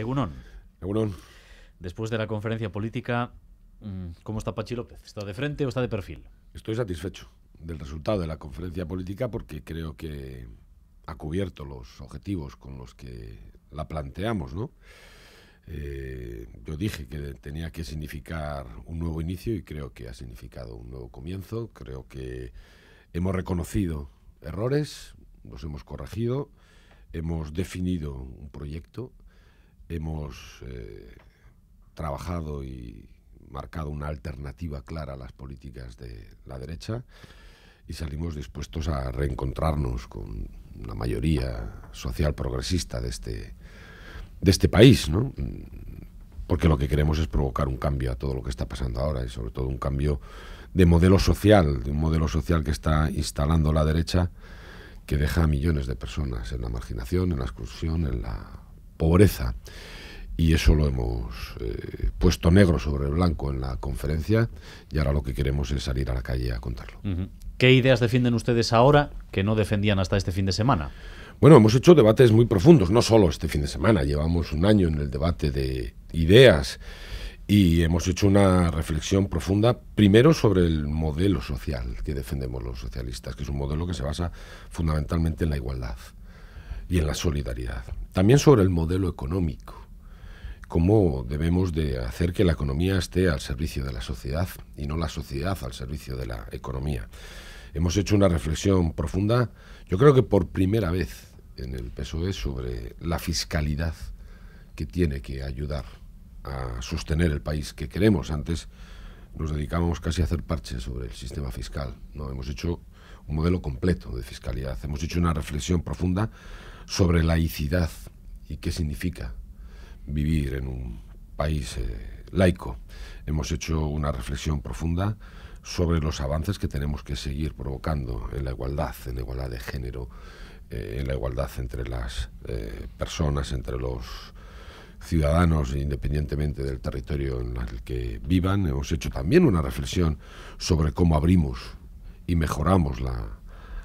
Egunon. Después de la conferencia política, mm, ¿cómo está Pachi López? ¿Está de frente o está de perfil? Estoy satisfecho del resultado de la conferencia política porque creo que ha cubierto los objetivos con los que la planteamos, ¿no? Eh, yo dije que tenía que significar un nuevo inicio y creo que ha significado un nuevo comienzo. Creo que hemos reconocido errores, los hemos corregido, hemos definido un proyecto hemos eh, trabajado y marcado una alternativa clara a las políticas de la derecha y salimos dispuestos a reencontrarnos con la mayoría social progresista de este, de este país, ¿no? porque lo que queremos es provocar un cambio a todo lo que está pasando ahora y sobre todo un cambio de modelo social, de un modelo social que está instalando la derecha que deja a millones de personas en la marginación, en la exclusión, en la pobreza. Y eso lo hemos eh, puesto negro sobre blanco en la conferencia y ahora lo que queremos es salir a la calle a contarlo. ¿Qué ideas defienden ustedes ahora que no defendían hasta este fin de semana? Bueno, hemos hecho debates muy profundos, no solo este fin de semana, llevamos un año en el debate de ideas y hemos hecho una reflexión profunda, primero sobre el modelo social que defendemos los socialistas, que es un modelo que se basa fundamentalmente en la igualdad y en la solidaridad. También sobre el modelo económico, cómo debemos de hacer que la economía esté al servicio de la sociedad y no la sociedad al servicio de la economía. Hemos hecho una reflexión profunda, yo creo que por primera vez en el PSOE, sobre la fiscalidad que tiene que ayudar a sostener el país que queremos. Antes nos dedicábamos casi a hacer parches sobre el sistema fiscal. No, hemos hecho un modelo completo de fiscalidad. Hemos hecho una reflexión profunda sobre laicidad y qué significa vivir en un país eh, laico. Hemos hecho una reflexión profunda sobre los avances que tenemos que seguir provocando en la igualdad, en la igualdad de género, eh, en la igualdad entre las eh, personas, entre los ciudadanos, independientemente del territorio en el que vivan. Hemos hecho también una reflexión sobre cómo abrimos y mejoramos la,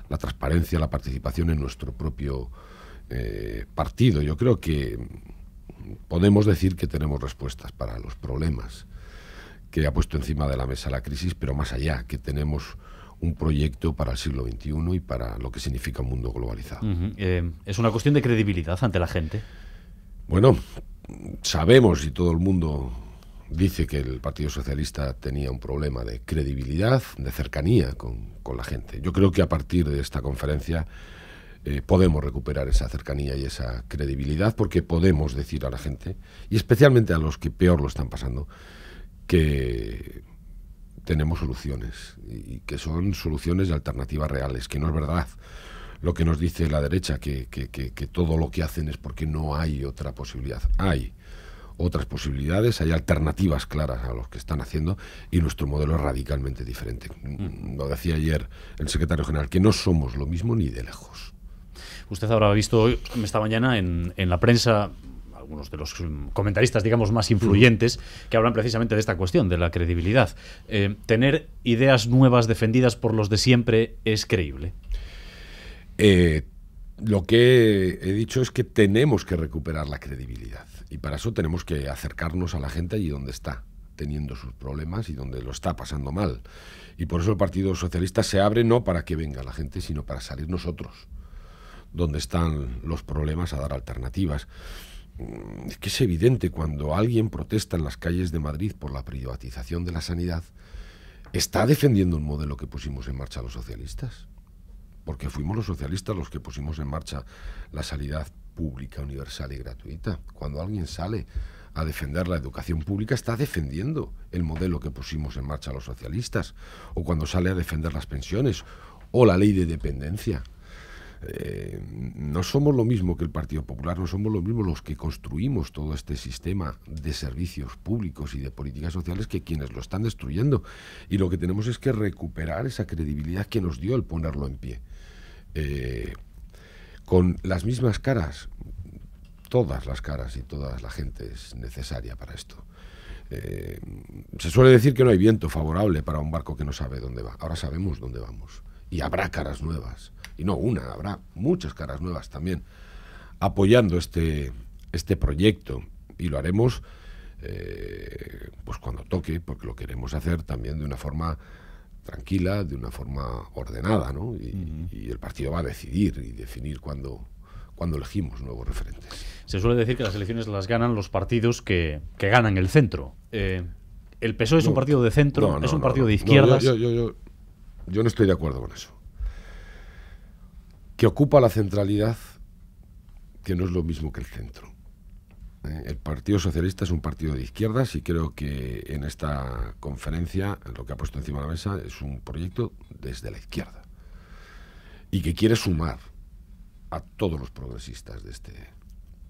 la transparencia, la participación en nuestro propio eh, partido. Yo creo que podemos decir que tenemos respuestas para los problemas que ha puesto encima de la mesa la crisis, pero más allá, que tenemos un proyecto para el siglo XXI y para lo que significa un mundo globalizado. Eh, ¿Es una cuestión de credibilidad ante la gente? Bueno, sabemos y todo el mundo dice que el Partido Socialista tenía un problema de credibilidad, de cercanía con, con la gente. Yo creo que a partir de esta conferencia eh, podemos recuperar esa cercanía y esa credibilidad porque podemos decir a la gente, y especialmente a los que peor lo están pasando, que tenemos soluciones y que son soluciones y alternativas reales, que no es verdad lo que nos dice la derecha, que, que todo lo que hacen es porque no hay otra posibilidad. Hay otras posibilidades, hay alternativas claras a los que están haciendo y nuestro modelo es radicalmente diferente. Mm. Lo decía ayer el secretario general, que no somos lo mismo ni de lejos. Usted habrá visto esta mañana en, la prensa algunos de los comentaristas, digamos, más influyentes que hablan precisamente de esta cuestión, de la credibilidad. Eh, ¿Tener ideas nuevas defendidas por los de siempre es creíble? Eh, lo que he dicho es que tenemos que recuperar la credibilidad y para eso tenemos que acercarnos a la gente allí donde está teniendo sus problemas y donde lo está pasando mal. Y por eso el Partido Socialista se abre no para que venga la gente, sino para salir nosotros. ...donde están los problemas, a dar alternativas. Mm, es que es evidente cuando alguien protesta en las calles de Madrid por la privatización de la sanidad, está defendiendo un modelo que pusimos en marcha los socialistas. Porque fuimos los socialistas los que pusimos en marcha la sanidad pública, universal y gratuita. Cuando alguien sale a defender la educación pública, está defendiendo el modelo que pusimos en marcha los socialistas. O cuando sale a defender las pensiones o la ley de dependencia. Eh, no somos lo mismo que el Partido Popular, no somos lo mismo los que construimos todo este sistema de servicios públicos y de políticas sociales que quienes lo están destruyendo. Y lo que tenemos es que recuperar esa credibilidad que nos dio el ponerlo en pie. Eh, con las mismas caras, todas las caras y toda la gente es necesaria para esto. Eh, se suele decir que no hay viento favorable para un barco que no sabe dónde va. Ahora sabemos dónde vamos y habrá caras nuevas. Y no una, habrá muchas caras nuevas también apoyando este, este proyecto y lo haremos eh, pues cuando toque, porque lo queremos hacer también de una forma tranquila, de una forma ordenada, ¿no? Y, el partido va a decidir y definir cuándo cuando elegimos nuevos referentes. Se suele decir que las elecciones las ganan los partidos que, que ganan el centro. Eh, el PSOE es un partido de centro, es un partido de izquierdas. Yo no estoy de acuerdo con eso. Que ocupa la centralidad, que no es lo mismo que el centro. Eh, el Partido Socialista es un partido de izquierdas y creo que en esta conferencia lo que ha puesto encima de la mesa es un proyecto desde la izquierda y que quiere sumar a todos los progresistas de este,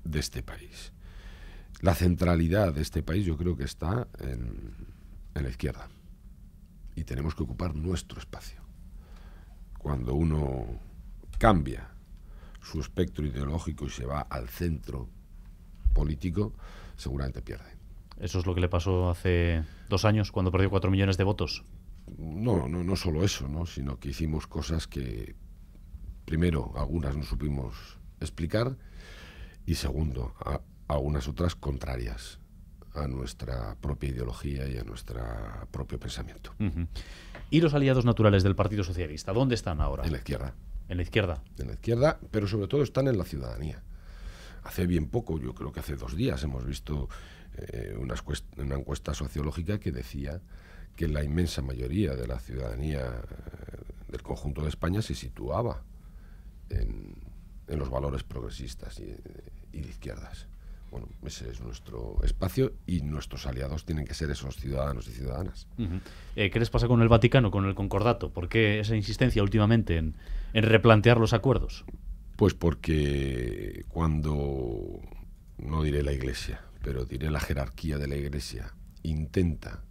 de este país. La centralidad de este país yo creo que está en la izquierda y tenemos que ocupar nuestro espacio. Cuando uno cambia su espectro ideológico y se va al centro político, seguramente pierde. ¿Eso es lo que le pasó hace dos años cuando perdió cuatro millones de votos? No, no, no solo eso, ¿no? sino que hicimos cosas que, primero, algunas no supimos explicar y, segundo, algunas otras contrarias a nuestra propia ideología y a nuestro propio pensamiento. ¿Y los aliados naturales del Partido Socialista? ¿Dónde están ahora? En la izquierda. En la izquierda. En la izquierda, pero sobre todo están en la ciudadanía. Hace bien poco, yo creo que hace dos días, hemos visto eh, una, encuesta, sociológica que decía que la inmensa mayoría de la ciudadanía eh, del conjunto de España se situaba en, los valores progresistas y eh, de izquierdas. Bueno, ese es nuestro espacio y nuestros aliados tienen que ser esos ciudadanos y ciudadanas. Eh, ¿Qué les pasa con el Vaticano, con el Concordato? ¿Por qué esa insistencia últimamente en replantear los acuerdos? Pues porque cuando, no diré la Iglesia, pero diré la jerarquía de la Iglesia, intenta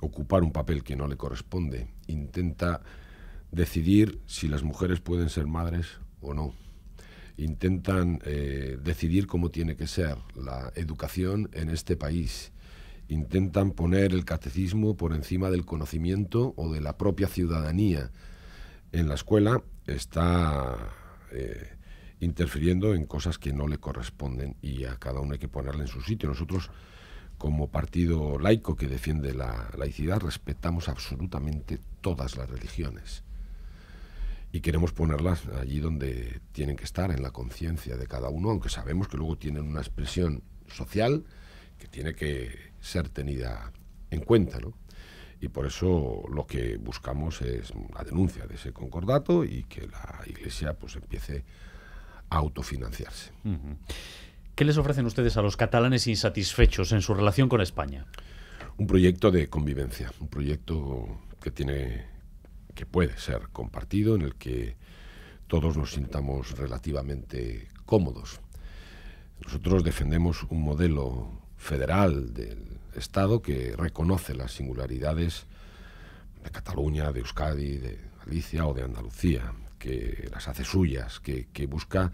ocupar un papel que no le corresponde, intenta decidir si las mujeres pueden ser madres o no intentan eh, decidir cómo tiene que ser la educación en este país. Intentan poner el catecismo por encima del conocimiento o de la propia ciudadanía. En la escuela está eh, interfiriendo en cosas que no le corresponden y a cada uno hay que ponerle en su sitio. Nosotros, como partido laico que defiende la laicidad, respetamos absolutamente todas las religiones y queremos ponerlas allí donde tienen que estar, en la conciencia de cada uno, aunque sabemos que luego tienen una expresión social que tiene que ser tenida en cuenta, ¿no? Y por eso lo que buscamos es la denuncia de ese concordato y que la Iglesia pues empiece a autofinanciarse. ¿Qué les ofrecen ustedes a los catalanes insatisfechos en su relación con España? Un proyecto de convivencia, un proyecto que tiene que puede ser compartido, en el que todos nos sintamos relativamente cómodos. Nosotros defendemos un modelo federal del Estado que reconoce las singularidades de Cataluña, de Euskadi, de Galicia o de Andalucía, que las hace suyas, que, busca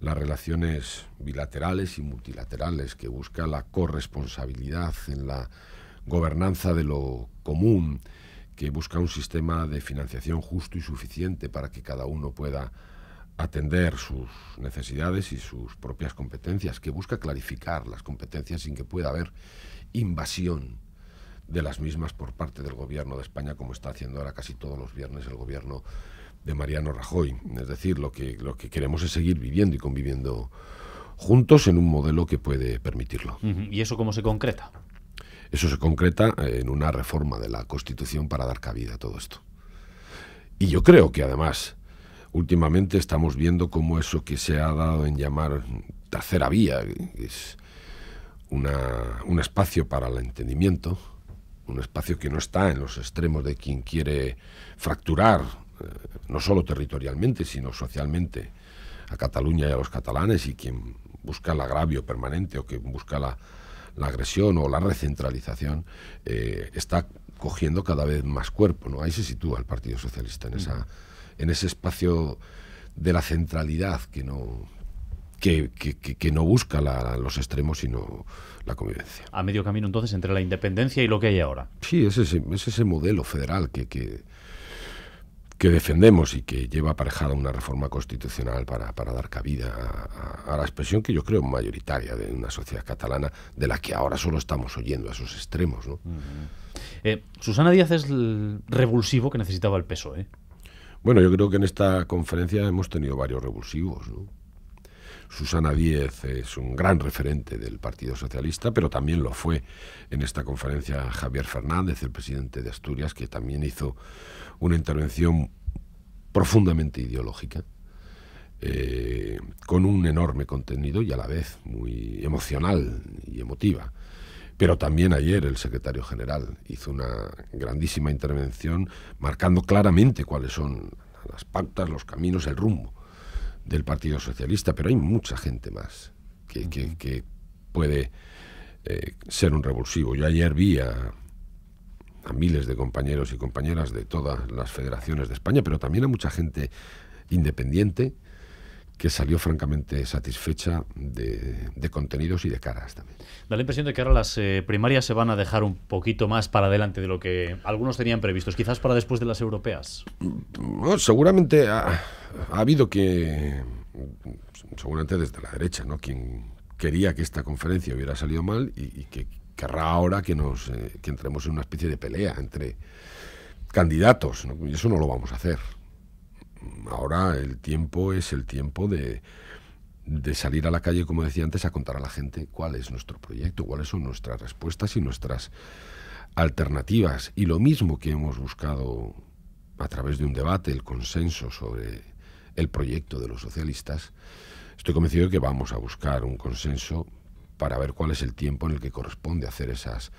las relaciones bilaterales y multilaterales, que busca la corresponsabilidad en la gobernanza de lo común, que busca un sistema de financiación justo y suficiente para que cada uno pueda atender sus necesidades y sus propias competencias, que busca clarificar las competencias sin que pueda haber invasión de las mismas por parte del gobierno de España, como está haciendo ahora casi todos los viernes el gobierno de Mariano Rajoy. Es decir, lo que, lo que queremos es seguir viviendo y conviviendo juntos en un modelo que puede permitirlo. ¿Y eso cómo se concreta? Eso se concreta eh, en una reforma de la Constitución para dar cabida a todo esto. Y yo creo que además, últimamente estamos viendo cómo eso que se ha dado en llamar tercera vía, que es un espacio para el entendimiento, un espacio que no está en los extremos de quien quiere fracturar, eh, no solo territorialmente, sino socialmente, a Cataluña y a los catalanes, y quien busca el agravio permanente o quien busca la, la agresión o la recentralización eh, está cogiendo cada vez más cuerpo. ¿no? Ahí se sitúa el Partido Socialista, en, esa, en ese espacio de la centralidad que no, que, que, no busca los extremos, sino la convivencia. A medio camino entonces entre la independencia y lo que hay ahora. Sí, es ese, es ese modelo federal que, que defendemos y que lleva aparejada una reforma constitucional para, dar cabida a, la expresión que yo creo mayoritaria de una sociedad catalana de la que ahora solo estamos oyendo a sus extremos. Eh, Susana Díaz es el revulsivo que necesitaba el peso Bueno, yo creo que en esta conferencia hemos tenido varios revulsivos. Susana Díez es un gran referente del Partido Socialista, pero también lo fue en esta conferencia Javier Fernández, el presidente de Asturias, que también hizo una intervención profundamente ideológica, eh, con un enorme contenido y a la vez muy emocional y emotiva. Pero también ayer el secretario general hizo una grandísima intervención marcando claramente cuáles son las pautas, los caminos, el rumbo del Partido Socialista, pero hay mucha gente más que, que, puede eh, ser un revulsivo. Yo ayer vi a, a miles de compañeros y compañeras de todas las federaciones de España, pero también a mucha gente independiente que salió francamente satisfecha de, contenidos y de caras también. Da la impresión de que ahora las eh, primarias se van a dejar un poquito más para adelante de lo que algunos tenían previstos, quizás para después de las europeas. No, mm, oh, seguramente ha, habido que, seguramente desde la derecha, ¿no? quien quería que esta conferencia hubiera salido mal y, que querrá ahora que, nos, eh, que entremos en una especie de pelea entre candidatos, y eso no lo vamos a hacer ahora el tiempo es el tiempo de, de salir a la calle, como decía antes, a contar a la gente cuál es nuestro proyecto, cuáles son nuestras respuestas y nuestras alternativas. Y lo mismo que hemos buscado a través de un debate, el consenso sobre el proyecto de los socialistas, estoy convencido de que vamos a buscar un consenso para ver cuál es el tiempo en el que corresponde hacer esas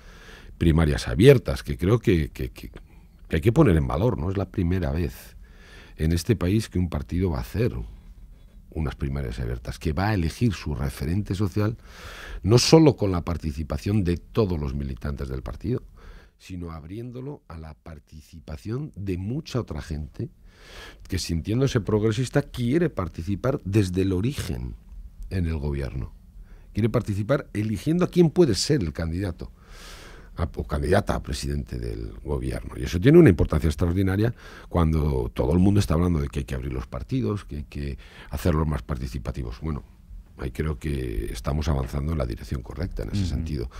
primarias abiertas, que creo que, que hay que poner en valor, ¿no? Es la primera vez en este país que un partido va a hacer unas primarias abiertas, que va a elegir su referente social, no solo con la participación de todos los militantes del partido, sino abriéndolo a la participación de mucha otra gente que sintiéndose progresista quiere participar desde el origen en el gobierno. Quiere participar eligiendo a quién puede ser el candidato o candidata a presidente del gobierno. Y eso tiene una importancia extraordinaria cuando todo el mundo está hablando de que hay que abrir los partidos, que hay que hacerlos más participativos. Bueno, ahí creo que estamos avanzando en la dirección correcta en ese sentido.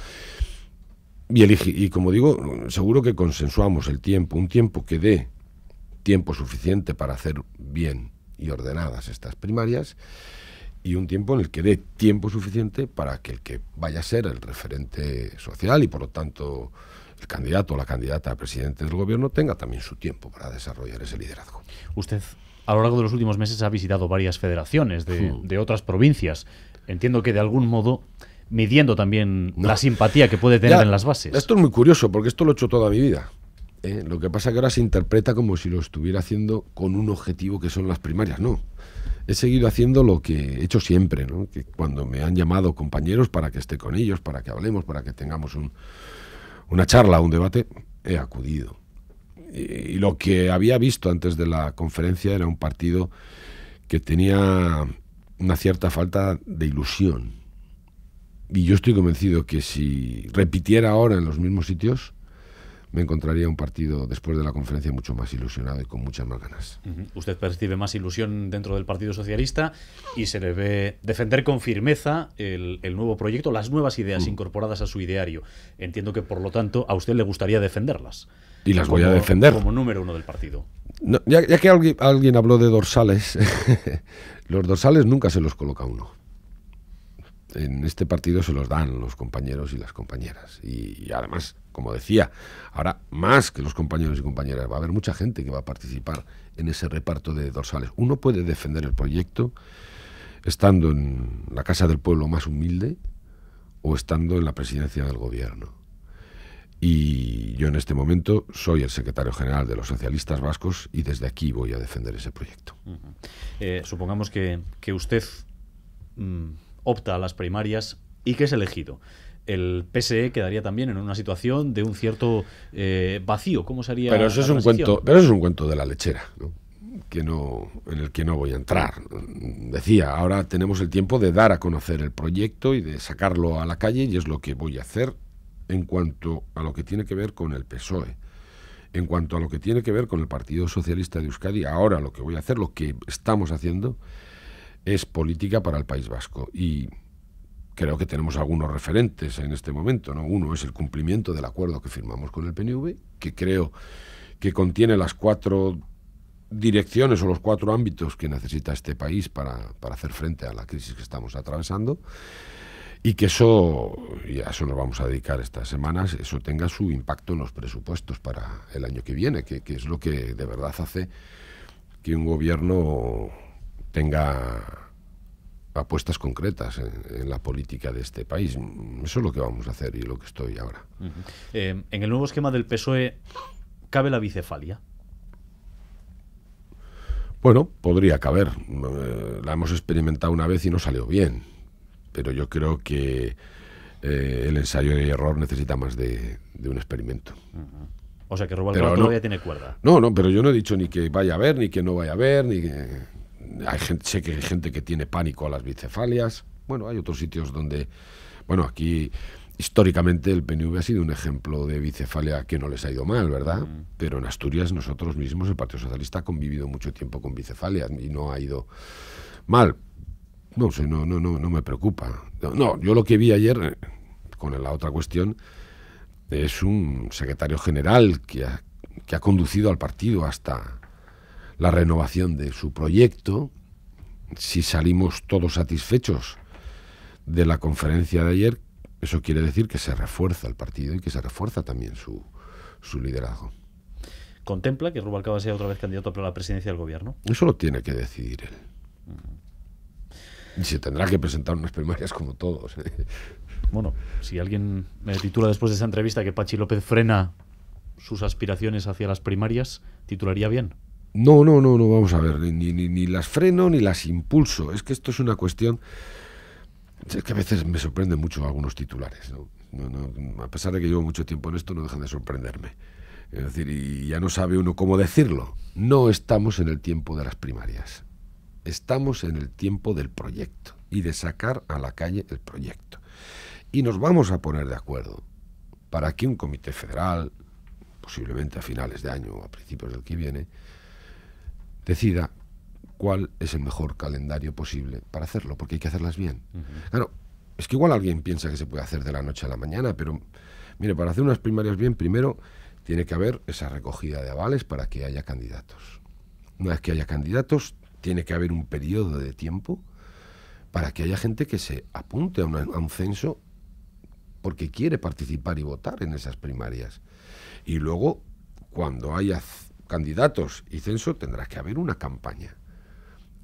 y como digo, seguro que consensuamos el tiempo, un tiempo que dé tiempo suficiente para hacer bien y ordenadas estas primarias y un tiempo en el que dé tiempo suficiente para que el que vaya a ser el referente social y por lo tanto el candidato o la candidata a presidente del gobierno tenga también su tiempo para desarrollar ese liderazgo. Usted a lo largo de los últimos meses ha visitado varias federaciones de, hmm. otras provincias. Entiendo que de algún modo midiendo también la simpatía que puede tener en las bases. Esto es muy curioso porque esto lo he hecho toda mi vida. ¿eh? Lo que pasa es que ahora se interpreta como si lo estuviera haciendo con un objetivo que son las primarias. No he seguido haciendo lo que he hecho siempre, que cuando me han llamado compañeros para que esté con ellos, para que hablemos, para que tengamos una charla, un debate, he acudido. y lo que había visto antes de la conferencia era un partido que tenía una cierta falta de ilusión. Y yo estoy convencido que si repitiera ahora en los mismos sitios, me encontraría un partido después de la conferencia mucho más ilusionado y con muchas más ganas. Usted percibe más ilusión dentro del Partido Socialista y se le ve defender con firmeza el, nuevo proyecto, las nuevas ideas mm. incorporadas a su ideario. Entiendo que, por lo tanto, a usted le gustaría defenderlas. Y las voy a defender. Como número uno del partido. ya, que alguien, habló de dorsales, los dorsales nunca se los coloca uno en este partido se los dan los compañeros y las compañeras. y, además como decía, ahora más que los compañeros y compañeras, va a haber mucha gente que va a participar en ese reparto de dorsales. Uno puede defender el proyecto estando en la casa del pueblo más humilde o estando en la presidencia del gobierno. Y yo en este momento soy el secretario general de los socialistas vascos y desde aquí voy a defender ese proyecto. Eh, supongamos que, usted mm, opta a las primarias y que es elegido el PSE quedaría también en una situación de un cierto eh, vacío. ¿Cómo sería? Pero eso es un cuento, pero eso es un cuento de la lechera, que no en el que no voy a entrar. Decía, ahora tenemos el tiempo de dar a conocer el proyecto y de sacarlo a la calle y es lo que voy a hacer en cuanto a lo que tiene que ver con el PSOE. En cuanto a lo que tiene que ver con el Partido Socialista de Euskadi, ahora lo que voy a hacer, lo que estamos haciendo, es política para el País Vasco. Y creo que tenemos algunos referentes en este momento. ¿no? Uno es el cumplimiento del acuerdo que firmamos con el PNV, que creo que contiene las cuatro direcciones o los cuatro ámbitos que necesita este país para, hacer frente a la crisis que estamos atravesando y que eso, y a eso nos vamos a dedicar estas semanas, eso tenga su impacto en los presupuestos para el año que viene, que, que es lo que de verdad hace que un gobierno tenga apuestas concretas en, la política de este país. Eso es lo que vamos a hacer y lo que estoy ahora. Eh, en el nuevo esquema del PSOE, ¿cabe la bicefalia? Bueno, podría caber. Eh, la hemos experimentado una vez y no salió bien. Pero yo creo que eh, el ensayo y error necesita más de, un experimento. O sea que Rubalcaba no, todavía tiene cuerda. No, no, pero yo no he dicho ni que vaya a ver ni que no vaya a haber, ni que gente, sé que hay gente que tiene pánico a las bicefalias. Bueno, hay otros sitios donde, bueno, aquí históricamente el PNV ha sido un ejemplo de bicefalia que no les ha ido mal, ¿verdad? Mm. Pero en Asturias nosotros mismos, el Partido Socialista, ha convivido mucho tiempo con bicefalias y no ha ido mal. No sé, no, no, no, no me preocupa. No, yo lo que vi ayer eh, con la otra cuestión es un secretario general que que ha conducido al partido hasta, la renovación de su proyecto, si salimos todos satisfechos de la conferencia de ayer, eso quiere decir que se refuerza el partido y que se refuerza también su, su liderazgo. ¿Contempla que Rubalcaba sea otra vez candidato para la presidencia del gobierno? Eso lo tiene que decidir él. Y se tendrá que presentar unas primarias como todos. ¿eh? Bueno, si alguien me titula después de esa entrevista que Pachi López frena sus aspiraciones hacia las primarias, titularía bien. No, no, no, no, vamos a ver, ni, ni, ni las freno ni las impulso. Es que esto es una cuestión... Es que a veces me sorprende mucho algunos titulares. a pesar de que llevo mucho tiempo en esto, no dejan de sorprenderme. Es decir, y ya no sabe uno cómo decirlo. No estamos en el tiempo de las primarias. Estamos en el tiempo del proyecto y de sacar a la calle el proyecto. Y nos vamos a poner de acuerdo para que un comité federal, posiblemente a finales de año o a principios del que viene, decida cuál es el mejor calendario posible para hacerlo, porque hay que hacerlas bien. Claro, es que igual alguien piensa que se puede hacer de la noche a la mañana, pero mire, para hacer unas primarias bien, primero tiene que haber esa recogida de avales para que haya candidatos. Una vez que haya candidatos, tiene que haber un periodo de tiempo para que haya gente que se apunte a, a un censo porque quiere participar y votar en esas primarias. Y luego, cuando haya candidatos y censo, tendrá que haber una campaña.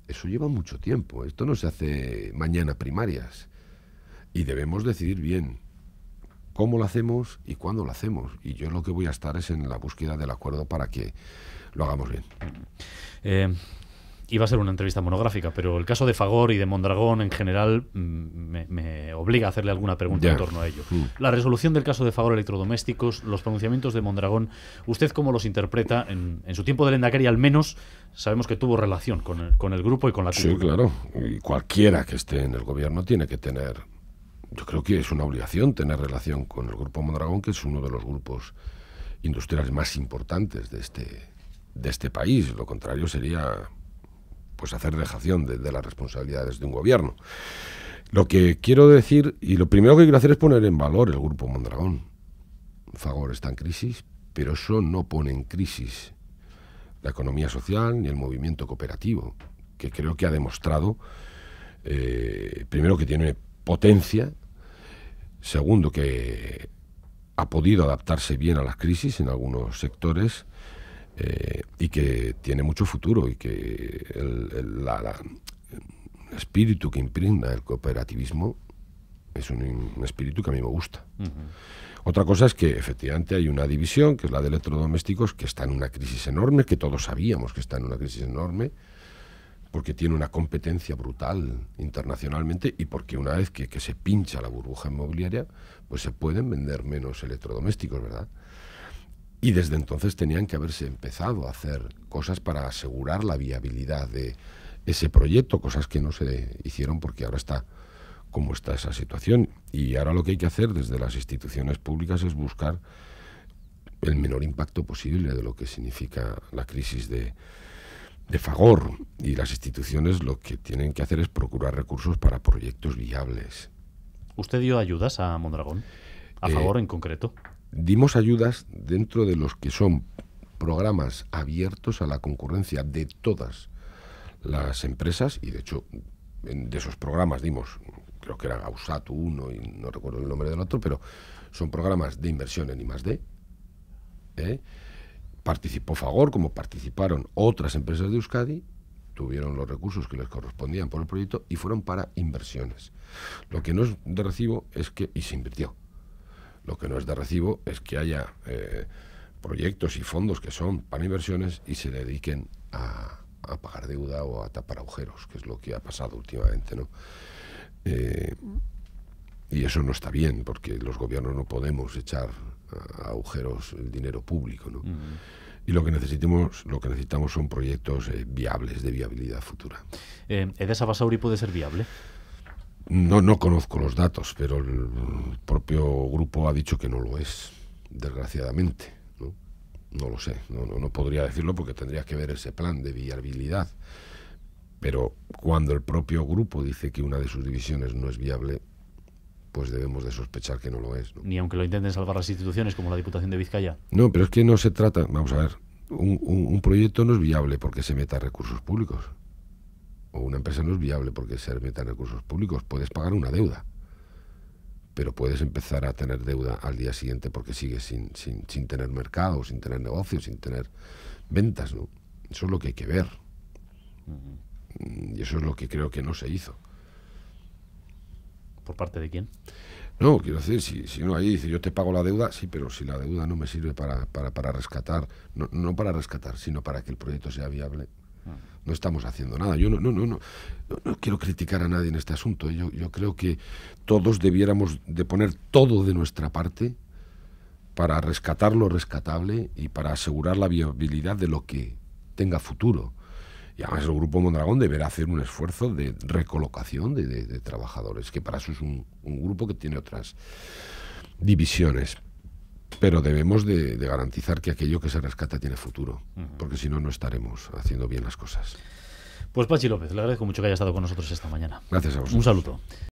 Eso lleva mucho tiempo. Esto no se hace mañana primarias. Y debemos decidir bien cómo lo hacemos y cuándo lo hacemos. Y yo lo que voy a estar es en la búsqueda del acuerdo para que lo hagamos bien. Eh, iba a ser una entrevista monográfica, pero el caso de Fagor y de Mondragón en general mm, me, obliga a hacerle alguna pregunta en torno a ello. Mm. La resolución del caso de Fagor electrodomésticos, los pronunciamientos de Mondragón, ¿usted cómo los interpreta? En, su tiempo de y al menos sabemos que tuvo relación con el, grupo y con la Sí, claro. Y cualquiera que esté en el gobierno tiene que tener, yo creo que es una obligación tener relación con el grupo Mondragón, que es uno de los grupos industriales más importantes de este, de este país. Lo contrario sería pues hacer dejación de, las responsabilidades de un gobierno. Lo que quiero decir, y lo primero que quiero hacer es poner en valor el grupo Mondragón. Fagor está en crisis, pero eso no pone en crisis la economía social ni el movimiento cooperativo, que creo que ha demostrado, eh, primero, que tiene potencia, segundo, que ha podido adaptarse bien a las crisis en algunos sectores, eh, y que tiene mucho futuro y que el, espíritu que impregna el cooperativismo es un, espíritu que a mí me gusta. Otra cosa es que efectivamente hay una división, que es la de electrodomésticos, que está en una crisis enorme, que todos sabíamos que está en una crisis enorme, porque tiene una competencia brutal internacionalmente y porque una vez que se pincha la burbuja inmobiliaria, pues se pueden vender menos electrodomésticos, ¿verdad? Y desde entonces tenían que haberse empezado a hacer cosas para asegurar la viabilidad de ese proyecto, cosas que no se hicieron porque ahora está como está esa situación. Y ahora lo que hay que hacer desde las instituciones públicas es buscar el menor impacto posible de lo que significa la crisis de, Fagor. Y las instituciones lo que tienen que hacer es procurar recursos para proyectos viables. ¿Usted dio ayudas a Mondragón? ¿A eh, Fagor en concreto? dimos ayudas dentro de los que son programas abiertos a la concurrencia de todas las empresas y de hecho de esos programas dimos, creo que era Ausatu uno y no recuerdo el nombre del otro, pero son programas de inversión en I+.D. ¿eh? Participó Fagor, como participaron otras empresas de Euskadi, tuvieron los recursos que les correspondían por el proyecto y fueron para inversiones. Lo que no es de recibo es que, y se invirtió, lo que no es de recibo es que haya eh, proyectos y fondos que son para inversiones y se dediquen a, pagar deuda o a tapar agujeros, que es lo que ha pasado últimamente. Eh, y eso no está bien, porque los gobiernos no podemos echar a agujeros el dinero público. ¿no? Y lo que necesitamos, lo que necesitamos son proyectos eh, viables, de viabilidad futura. Eh, ¿Edesa Basauri puede ser viable? No, no conozco los datos, pero el propio grupo ha dicho que no lo es, desgraciadamente. No, lo sé, no, no, podría decirlo porque tendría que ver ese plan de viabilidad. Pero cuando el propio grupo dice que una de sus divisiones no es viable, pues debemos de sospechar que no lo es. Ni aunque lo intenten salvar las instituciones como la Diputación de Vizcaya. No, pero es que no se trata, vamos a ver, un, un proyecto no es viable porque se meta recursos públicos o una empresa no es viable porque se en recursos públicos. Puedes pagar una deuda, pero puedes empezar a tener deuda al día siguiente porque sigues sin, sin, sin tener mercado, sin tener negocios, sin tener ventas. ¿no? Eso es lo que hay que ver. Y eso es lo que creo que no se hizo. ¿Por parte de quién? No, quiero decir, si, si ahí dice yo te pago la deuda, sí, pero si la deuda no me sirve para, para, para rescatar, no, no para rescatar, sino para que el proyecto sea viable, no estamos haciendo nada. Yo no, no, no, no, no quiero criticar a nadie en este asunto. ¿eh? Yo, creo que todos debiéramos de poner todo de nuestra parte para rescatar lo rescatable y para asegurar la viabilidad de lo que tenga futuro. Y además el Grupo Mondragón deberá hacer un esfuerzo de recolocación de, trabajadores, que para eso es un grupo que tiene otras divisiones pero debemos de, garantizar que aquello que se rescata tiene futuro, porque si no, no estaremos haciendo bien las cosas. Pues Pachi López, le agradezco mucho que haya estado con nosotros esta mañana. Gracias a vosotros. Un saludo.